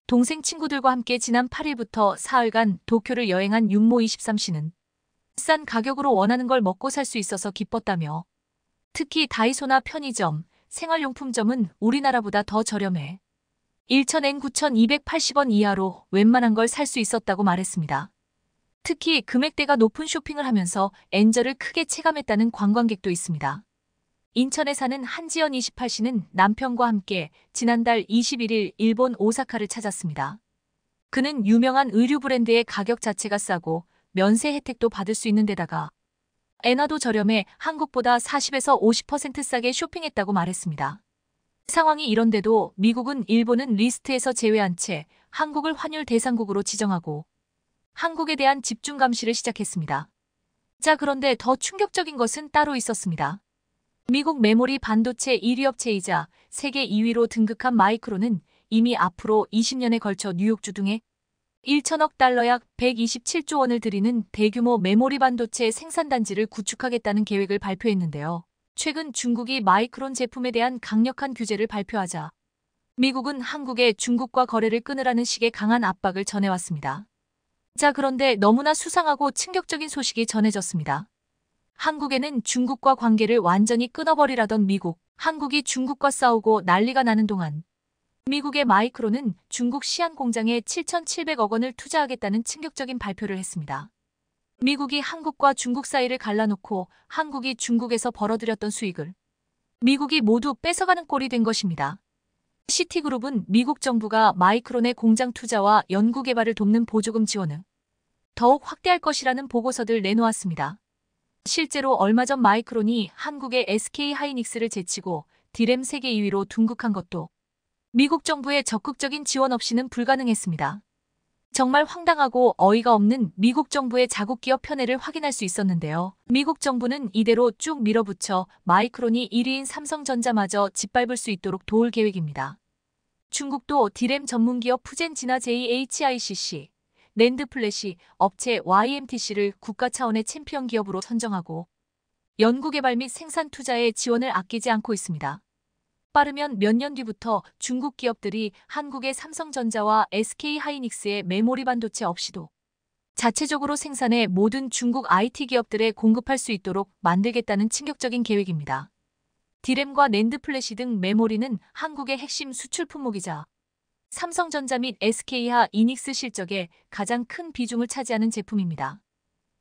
동생 친구들과 함께 지난 8일부터 4흘간 도쿄를 여행한 윤모 23씨는 싼 가격으로 원하는 걸 먹고 살 수 있어서 기뻤다며 특히 다이소나 편의점, 생활용품점은 우리나라보다 더 저렴해 1,000엔 9,280원 이하로 웬만한 걸 살 수 있었다고 말했습니다. 특히 금액대가 높은 쇼핑을 하면서 엔저를 크게 체감했다는 관광객도 있습니다. 인천에 사는 한지연 28씨는 남편과 함께 지난달 21일 일본 오사카를 찾았습니다. 그는 유명한 의류 브랜드의 가격 자체가 싸고 면세 혜택도 받을 수 있는 데다가 엔화도 저렴해 한국보다 40에서 50% 싸게 쇼핑했다고 말했습니다. 상황이 이런데도 미국은 일본은 리스트에서 제외한 채 한국을 환율 대상국으로 지정하고 한국에 대한 집중 감시를 시작했습니다. 자 그런데 더 충격적인 것은 따로 있었습니다. 미국 메모리 반도체 1위 업체이자 세계 2위로 등극한 마이크론은 이미 앞으로 20년에 걸쳐 뉴욕주 등에 1천억 달러 약 127조 원을 들이는 대규모 메모리 반도체 생산단지를 구축하겠다는 계획을 발표했는데요. 최근 중국이 마이크론 제품에 대한 강력한 규제를 발표하자 미국은 한국에 중국과 거래를 끊으라는 식의 강한 압박을 전해왔습니다. 자 그런데 너무나 수상하고 충격적인 소식이 전해졌습니다. 한국에는 중국과 관계를 완전히 끊어버리라던 미국, 한국이 중국과 싸우고 난리가 나는 동안 미국의 마이크론은 중국 시안 공장에 7,700억 원을 투자하겠다는 충격적인 발표를 했습니다. 미국이 한국과 중국 사이를 갈라놓고 한국이 중국에서 벌어들였던 수익을 미국이 모두 뺏어가는 꼴이 된 것입니다. 시티그룹은 미국 정부가 마이크론의 공장 투자와 연구개발을 돕는 보조금 지원을 더욱 확대할 것이라는 보고서들 내놓았습니다. 실제로 얼마 전 마이크론이 한국의 SK 하이닉스를 제치고 디램 세계 2위로 둥극한 것도 미국 정부의 적극적인 지원 없이는 불가능했습니다. 정말 황당하고 어이가 없는 미국 정부의 자국 기업 편애를 확인할 수 있었는데요. 미국 정부는 이대로 쭉 밀어붙여 마이크론이 1위인 삼성전자마저 짓밟을 수 있도록 도울 계획입니다. 중국도 디램 전문기업 푸젠 진화 JHICC 랜드플래시 업체 YMTC를 국가 차원의 챔피언 기업으로 선정하고 연구개발 및 생산 투자에 지원을 아끼지 않고 있습니다. 빠르면 몇 년 뒤부터 중국 기업들이 한국의 삼성전자와 SK하이닉스의 메모리 반도체 없이도 자체적으로 생산해 모든 중국 IT 기업들에 공급할 수 있도록 만들겠다는 충격적인 계획입니다. 디램과 랜드플래시 등 메모리는 한국의 핵심 수출 품목이자 삼성전자 및 SK하 이닉스 실적에 가장 큰 비중을 차지하는 제품입니다.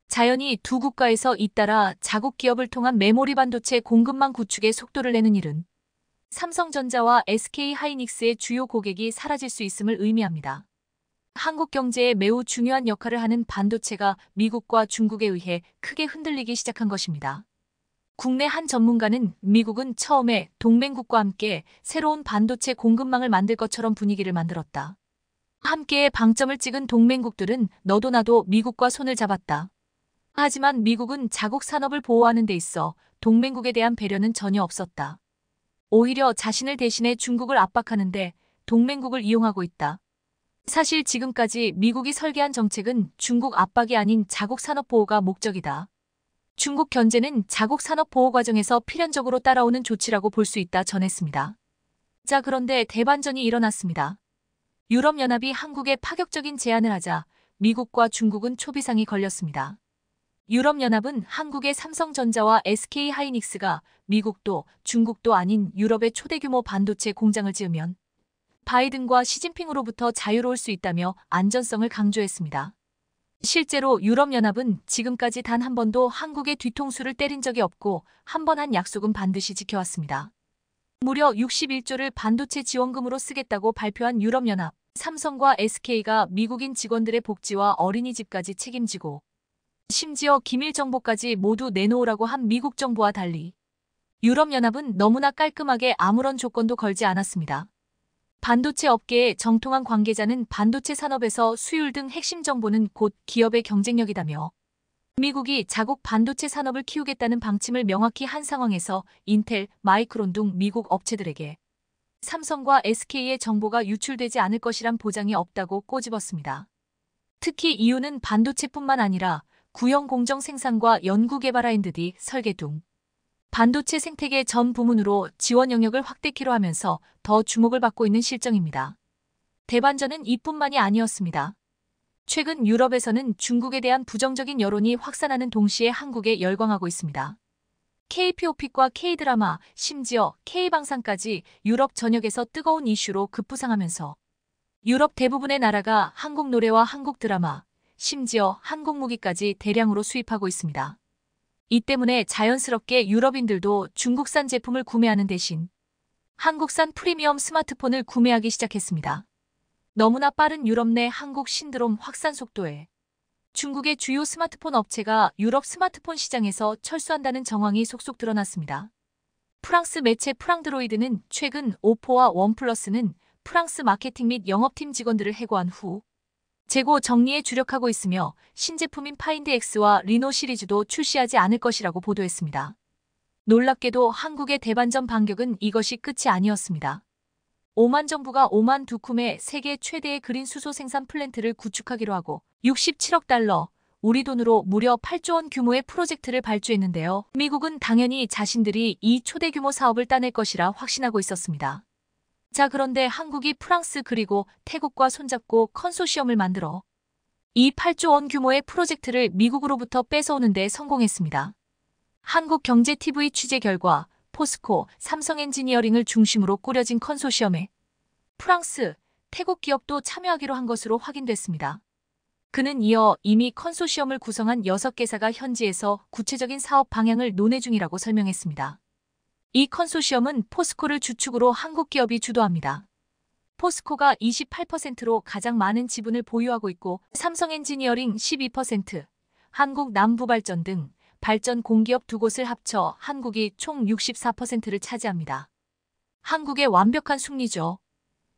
자연히 두 국가에서 잇따라 자국 기업을 통한 메모리 반도체 공급망 구축에 속도를 내는 일은 삼성전자와 SK 하이닉스의 주요 고객이 사라질 수 있음을 의미합니다. 한국 경제에 매우 중요한 역할을 하는 반도체가 미국과 중국에 의해 크게 흔들리기 시작한 것입니다. 국내 한 전문가는 미국은 처음에 동맹국과 함께 새로운 반도체 공급망을 만들 것처럼 분위기를 만들었다. 함께 방점을 찍은 동맹국들은 너도 나도 미국과 손을 잡았다. 하지만 미국은 자국 산업을 보호하는 데 있어 동맹국에 대한 배려는 전혀 없었다. 오히려 자신을 대신해 중국을 압박하는데 동맹국을 이용하고 있다. 사실 지금까지 미국이 설계한 정책은 중국 압박이 아닌 자국 산업 보호가 목적이다. 중국 견제는 자국 산업 보호 과정에서 필연적으로 따라오는 조치라고 볼 수 있다 전했습니다. 자 그런데 대반전이 일어났습니다. 유럽연합이 한국에 파격적인 제안을 하자 미국과 중국은 초비상이 걸렸습니다. 유럽연합은 한국의 삼성전자와 SK하이닉스가 미국도 중국도 아닌 유럽의 초대규모 반도체 공장을 지으면 바이든과 시진핑으로부터 자유로울 수 있다며 안전성을 강조했습니다. 실제로 유럽연합은 지금까지 단 한 번도 한국의 뒤통수를 때린 적이 없고 한 번 한 약속은 반드시 지켜왔습니다. 무려 61조를 반도체 지원금으로 쓰겠다고 발표한 유럽연합, 삼성과 SK가 미국인 직원들의 복지와 어린이집까지 책임지고 심지어 기밀 정보까지 모두 내놓으라고 한 미국 정부와 달리 유럽연합은 너무나 깔끔하게 아무런 조건도 걸지 않았습니다. 반도체 업계의 정통한 관계자는 반도체 산업에서 수율 등 핵심 정보는 곧 기업의 경쟁력이다며 미국이 자국 반도체 산업을 키우겠다는 방침을 명확히 한 상황에서 인텔, 마이크론 등 미국 업체들에게 삼성과 SK의 정보가 유출되지 않을 것이란 보장이 없다고 꼬집었습니다. 특히 이유는 반도체뿐만 아니라 구형 공정 생산과 연구개발 하인드디 설계 등 반도체 생태계 전 부문으로 지원 영역을 확대키로 하면서 더 주목을 받고 있는 실정입니다. 대반전은 이뿐만이 아니었습니다. 최근 유럽에서는 중국에 대한 부정적인 여론이 확산하는 동시에 한국에 열광하고 있습니다. KPOP과 K드라마, 심지어 k 방상까지 유럽 전역에서 뜨거운 이슈로 급부상하면서 유럽 대부분의 나라가 한국 노래와 한국 드라마, 심지어 한국 무기까지 대량으로 수입하고 있습니다. 이 때문에 자연스럽게 유럽인들도 중국산 제품을 구매하는 대신 한국산 프리미엄 스마트폰을 구매하기 시작했습니다. 너무나 빠른 유럽 내 한국 신드롬 확산 속도에 중국의 주요 스마트폰 업체가 유럽 스마트폰 시장에서 철수한다는 정황이 속속 드러났습니다. 프랑스 매체 프랑드로이드는 최근 오포와 원플러스는 프랑스 마케팅 및 영업팀 직원들을 해고한 후 재고 정리에 주력하고 있으며 신제품인 파인드 X와 리노 시리즈도 출시하지 않을 것이라고 보도했습니다. 놀랍게도 한국의 대반전 반격은 이것이 끝이 아니었습니다. 오만 정부가 오만 두쿰에 세계 최대의 그린 수소 생산 플랜트를 구축하기로 하고 67억 달러, 우리 돈으로 무려 8조 원 규모의 프로젝트를 발주했는데요. 미국은 당연히 자신들이 이 초대 규모 사업을 따낼 것이라 확신하고 있었습니다. 자 그런데 한국이 프랑스 그리고 태국과 손잡고 컨소시엄을 만들어 이 8조 원 규모의 프로젝트를 미국으로부터 뺏어오는 데 성공했습니다. 한국경제TV 취재 결과 포스코, 삼성엔지니어링을 중심으로 꾸려진 컨소시엄에 프랑스, 태국 기업도 참여하기로 한 것으로 확인됐습니다. 그는 이어 이미 컨소시엄을 구성한 6개사가 현지에서 구체적인 사업 방향을 논의 중이라고 설명했습니다. 이 컨소시엄은 포스코를 주축으로 한국 기업이 주도합니다. 포스코가 28%로 가장 많은 지분을 보유하고 있고 삼성엔지니어링 12%, 한국남부발전 등 발전 공기업 두 곳을 합쳐 한국이 총 64%를 차지합니다. 한국의 완벽한 승리죠.